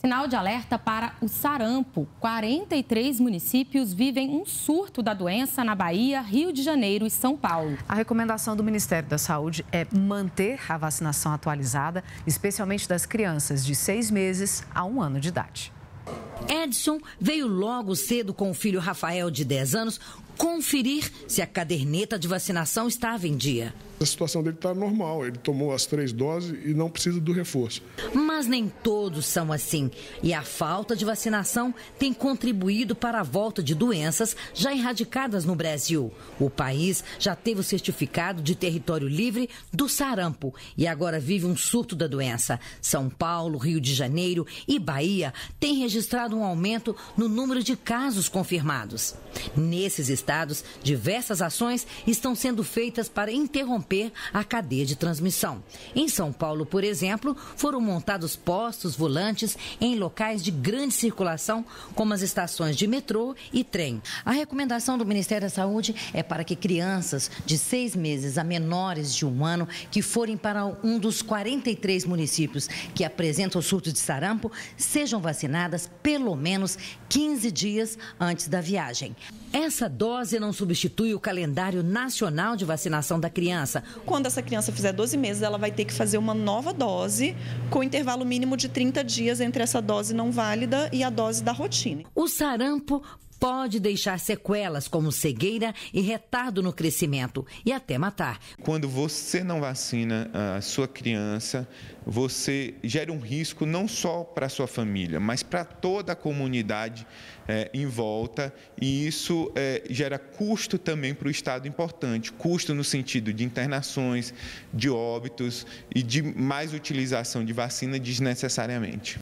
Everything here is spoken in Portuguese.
Sinal de alerta para o sarampo. 43 municípios vivem um surto da doença na Bahia, Rio de Janeiro e São Paulo. A recomendação do Ministério da Saúde é manter a vacinação atualizada, especialmente das crianças de seis meses a um ano de idade. Edson veio logo cedo com o filho Rafael, de 10 anos, conferir se a caderneta de vacinação estava em dia a situação dele está normal. Ele tomou as três doses e não precisa do reforço. Mas nem todos são assim. E a falta de vacinação tem contribuído para a volta de doenças já erradicadas no Brasil. O país já teve o certificado de território livre do sarampo e agora vive um surto da doença. São Paulo, Rio de Janeiro e Bahia têm registrado um aumento no número de casos confirmados. Nesses estados, diversas ações estão sendo feitas para interromper a cadeia de transmissão. Em São Paulo, por exemplo, foram montados postos volantes em locais de grande circulação, como as estações de metrô e trem. A recomendação do Ministério da Saúde é para que crianças de seis meses a menores de um ano que forem para um dos 43 municípios que apresentam o surto de sarampo sejam vacinadas pelo menos 15 dias antes da viagem. Essa dose não substitui o calendário nacional de vacinação da criança. Quando essa criança fizer 12 meses, ela vai ter que fazer uma nova dose com intervalo mínimo de 30 dias entre essa dose não válida e a dose da rotina. O sarampo pode deixar sequelas como cegueira e retardo no crescimento e até matar. Quando você não vacina ah, a sua criança, você gera um risco não só para a sua família, mas para toda a comunidade é, em volta e isso é, gera custo também para o Estado importante, custo no sentido de internações, de óbitos e de mais utilização de vacina desnecessariamente.